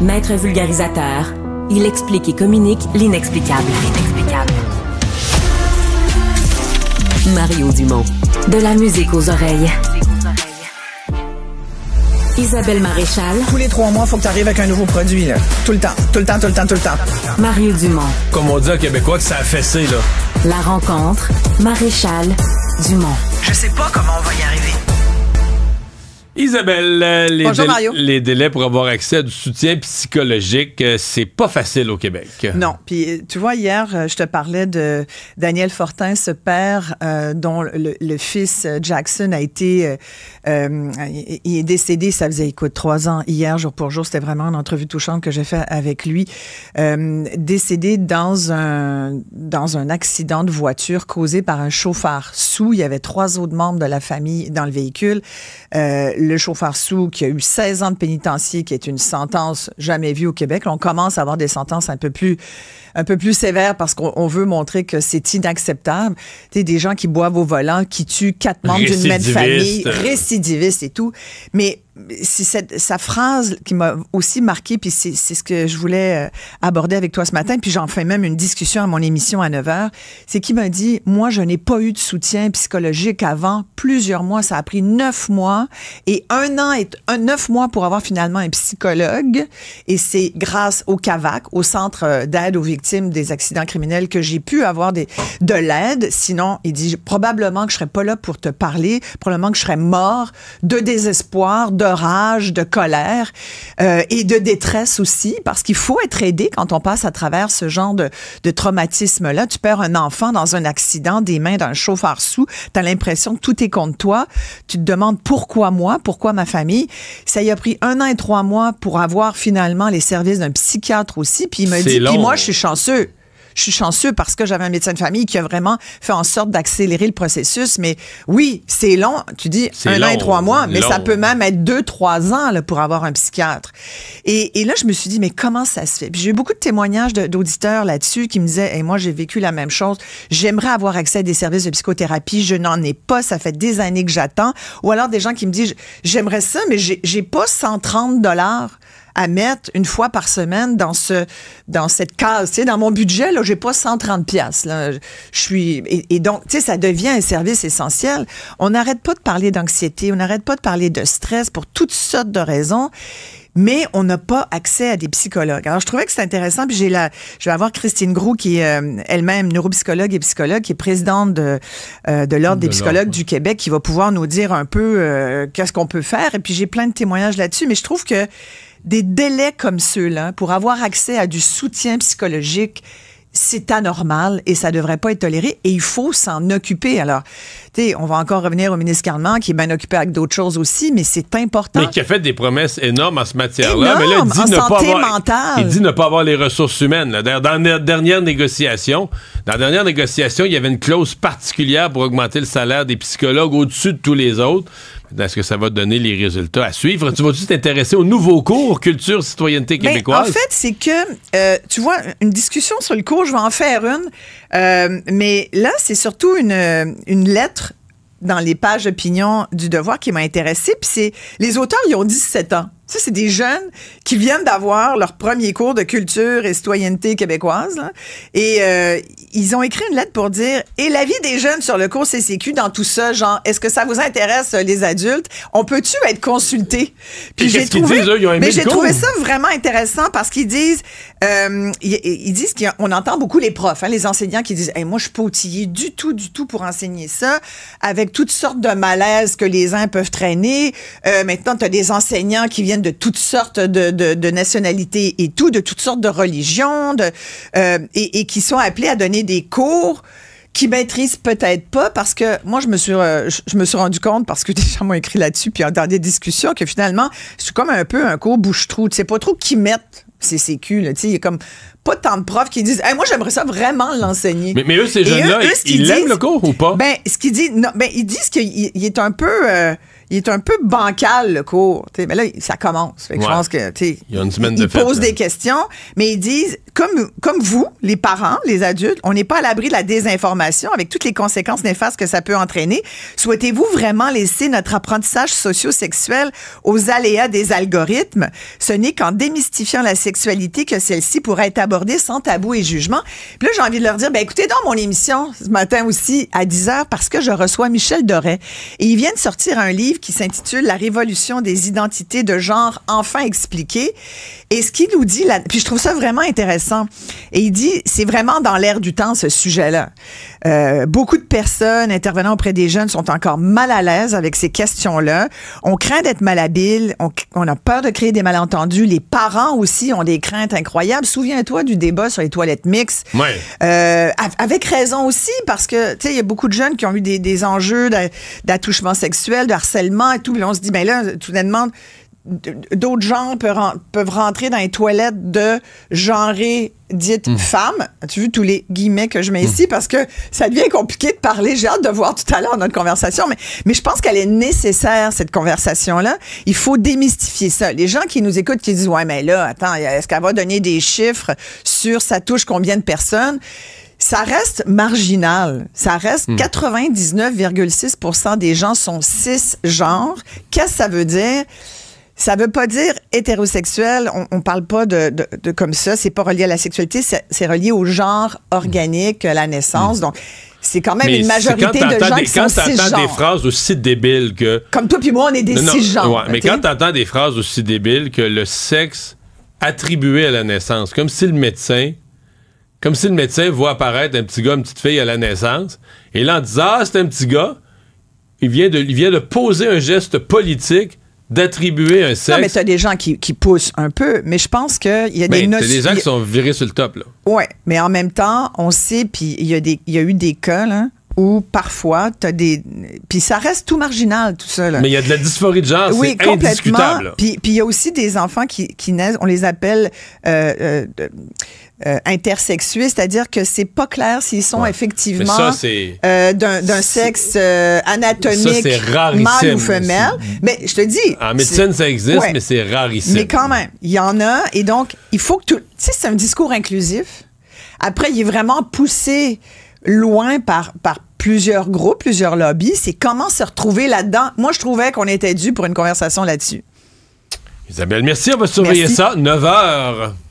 Maître vulgarisateur, il explique et communique l'inexplicable. Mario Dumont. De la musique aux oreilles. Isabelle Maréchal. Tous les trois mois, faut que tu arrives avec un nouveau produit. Tout le temps, tout le temps, tout le temps, tout le temps. Mario Dumont. Comme on dit à Québécois que ça a fessé. Là. La rencontre, Maréchal je sais pas comment on va y arriver Isabelle, euh, les, délais, les, délais pour avoir accès à du soutien psychologique, euh, c'est pas facile au Québec. Non. Puis, euh, tu vois, hier, je te parlais de Daniel Fortin, ce père dont le, fils Jackson a été. il est décédé, ça faisait, écoute, trois ans. Hier, jour pour jour, c'était vraiment une entrevue touchante que j'ai faite avec lui. décédé dans un, dans un accident de voiture causé par un chauffeur sous. Il y avait trois autres membres de la famille dans le véhicule le chauffeur sous qui a eu 16 ans de pénitencier, qui est une sentence jamais vue au Québec. On commence à avoir des sentences un peu plus, un peu plus sévères parce qu'on veut montrer que c'est inacceptable. Tu des gens qui boivent au volant, qui tuent quatre membres d'une même famille, récidivistes et tout. Mais c'est sa phrase qui m'a aussi marqué, puis c'est, ce que je voulais euh, aborder avec toi ce matin, puis j'en fais même une discussion à mon émission à 9h, c'est qu'il m'a dit, moi, je n'ai pas eu de soutien psychologique avant plusieurs mois, ça a pris neuf mois, et un an et un, neuf mois pour avoir finalement un psychologue, et c'est grâce au CAVAC, au Centre euh, d'aide aux victimes des accidents criminels, que j'ai pu avoir des, de l'aide, sinon, il dit, probablement que je serais pas là pour te parler, probablement que je serais mort de désespoir, de de rage, de colère euh, et de détresse aussi, parce qu'il faut être aidé quand on passe à travers ce genre de, traumatisme-là. Tu perds un enfant dans un accident des mains d'un chauffeur sous, tu as l'impression que tout est contre toi. Tu te demandes pourquoi moi, pourquoi ma famille. Ça y a pris un an et trois mois pour avoir finalement les services d'un psychiatre aussi, puis il me dit, puis moi je suis chanceux je suis chanceux parce que j'avais un médecin de famille qui a vraiment fait en sorte d'accélérer le processus. Mais oui, c'est long. Tu dis un an et trois mois, mais ça peut même être deux, trois ans là, pour avoir un psychiatre. Et, là, je me suis dit, mais comment ça se fait? J'ai eu beaucoup de témoignages d'auditeurs là-dessus qui me disaient, et moi, j'ai vécu la même chose. J'aimerais avoir accès à des services de psychothérapie. Je n'en ai pas. Ça fait des années que j'attends. Ou alors des gens qui me disent, j'aimerais ça, mais j'ai pas 130 dollars à mettre une fois par semaine dans ce dans cette case. Tu sais, dans mon budget, là, j'ai pas 130 pièces. Je suis et, donc, tu sais, ça devient un service essentiel. On n'arrête pas de parler d'anxiété, on n'arrête pas de parler de stress pour toutes sortes de raisons mais on n'a pas accès à des psychologues. Alors, je trouvais que c'est intéressant, puis j'ai la, je vais avoir Christine Groux, qui est euh, elle-même neuropsychologue et psychologue, qui est présidente de, euh, de l'Ordre des psychologues du Québec, qui va pouvoir nous dire un peu euh, qu'est-ce qu'on peut faire. Et puis, j'ai plein de témoignages là-dessus, mais je trouve que des délais comme ceux-là pour avoir accès à du soutien psychologique, c'est anormal et ça devrait pas être toléré et il faut s'en occuper. Alors, tu sais, on va encore revenir au ministre Carnement qui est bien occupé avec d'autres choses aussi, mais c'est important. Mais qui a fait des promesses énormes en ce matière-là. il dit, ne pas avoir, dit ne pas avoir les ressources humaines. Là. Dans la dernière négociation, dans la dernière négociation, il y avait une clause particulière pour augmenter le salaire des psychologues au-dessus de tous les autres. Est-ce que ça va donner les résultats à suivre? Tu vas-tu t'intéresser au nouveau cours Culture Citoyenneté ben, québécoise? en fait, c'est que, euh, tu vois, une discussion sur le cours, je vais en faire une, euh, mais là, c'est surtout une, une lettre dans les pages d'opinion du Devoir qui m'a intéressée, puis c'est les auteurs, ils ont 17 ans. Ça, c'est des jeunes qui viennent d'avoir leur premier cours de culture et citoyenneté québécoise. Et euh, ils ont écrit une lettre pour dire Et l'avis des jeunes sur le cours CCQ dans tout ça, genre, est-ce que ça vous intéresse, euh, les adultes On peut-tu être consulté Puis j'ai trouvé, mais j'ai trouvé ça vraiment intéressant parce qu'ils disent euh, ils, disent qu'on entend beaucoup les profs, hein, les enseignants qui disent Moi, je suis pas du tout, du tout pour enseigner ça, avec toutes sortes de malaises que les uns peuvent traîner. maintenant, tu as des enseignants qui viennent de toutes sortes de, de, nationalités et tout, de toutes sortes de religions, de, euh, et, qui sont appelés à donner des cours qui maîtrisent peut-être pas parce que moi je me suis euh, je me suis rendu compte parce que des gens m'ont écrit là-dessus puis dans des discussions que finalement c'est comme un peu un cours bouche-trou tu sais pas trop qui mettent ces CQ là tu sais il y a comme pas tant de profs qui disent moi j'aimerais ça vraiment l'enseigner mais, mais, eux ces jeunes là ils, aiment le cours ou pas ben ce qu'ils disent non ben ils disent qu'il est un peu euh, il est un peu bancal, le cours. T'sais, mais là, ça commence. je pense que, Il y a une semaine de Ils posent des questions, mais ils disent comme, vous, les parents, les adultes, on n'est pas à l'abri de la désinformation avec toutes les conséquences néfastes que ça peut entraîner. Souhaitez-vous vraiment laisser notre apprentissage socio-sexuel aux aléas des algorithmes? Ce n'est qu'en démystifiant la sexualité que celle-ci pourrait être abordée sans tabou et jugement. Puis là, j'ai envie de leur dire, ben, écoutez dans mon émission ce matin aussi à 10 h parce que je reçois Michel Doré et il vient de sortir un livre qui s'intitule La révolution des identités de genre enfin expliquée. Et ce qu'il nous dit là, puis je trouve ça vraiment intéressant et il dit, c'est vraiment dans l'air du temps, ce sujet-là. Euh, beaucoup de personnes intervenant auprès des jeunes sont encore mal à l'aise avec ces questions-là. On craint d'être malhabiles, on, on, a peur de créer des malentendus. Les parents aussi ont des craintes incroyables. Souviens-toi du débat sur les toilettes mixtes. Euh, avec raison aussi, parce que, tu sais, il y a beaucoup de jeunes qui ont eu des, enjeux d'attouchement sexuel, de harcèlement et tout. on se dit, ben là, tout demande d'autres genres peuvent rentrer dans les toilettes de genrées dites femme femmes. As-tu vu tous les guillemets que je mets hmm. ici? Parce que ça devient compliqué de parler. J'ai hâte de voir tout à l'heure notre conversation, mais, mais je pense qu'elle est nécessaire, cette conversation-là. Il faut démystifier ça. Les gens qui nous écoutent, qui disent, ouais, mais là, attends, est-ce qu'elle va donner des chiffres sur ça touche combien de personnes? ça reste marginal. Ça reste 99,6 hmm. des gens sont cisgenres. genres Qu'est-ce que ça veut dire? Ça veut pas dire hétérosexuel. On, parle pas de, comme ça. C'est pas relié à la sexualité. C'est relié au genre organique, à la naissance. Mm. Donc, c'est quand même une majorité de gens des, qui quand sont cisgenres. des phrases aussi débiles que... Comme toi puis moi, on est des non, cisgenres. mais quand t'entends des phrases aussi débiles que le sexe attribué à la naissance, comme si le médecin... Comme si le médecin voit apparaître un petit gars, une petite fille à la naissance, et là, en disant « Ah, c'est un petit gars », il vient de poser un geste politique d'attribuer un sexe. Non, mais t'as des gens qui, qui, poussent un peu, mais je pense qu'il y a des ben, notions. des gens qui sont virés sur le top, là. Oui, mais en même temps, on sait, puis il y, y, a eu des cas, là, où parfois, tu as des. Puis ça reste tout marginal, tout ça. Mais il y a de la dysphorie de genre, oui, c'est indiscutable. Puis il y a aussi des enfants qui, qui naissent, on les appelle euh, euh, euh, intersexués, c'est-à-dire que c'est pas clair s'ils sont effectivement d'un sexe anatomique, mâle ou femelle. Mais je te dis. En médecine, ça existe, mais c'est rarissime. Mais quand même, il y en a. Et donc, il faut que tout. Tu sais, c'est un discours inclusif. Après, il est vraiment poussé loin par, plusieurs groupes, plusieurs lobbies, c'est comment se retrouver là-dedans. Moi, je trouvais qu'on était dû pour une conversation là-dessus. Isabelle, merci. On va surveiller ça. 9 heures.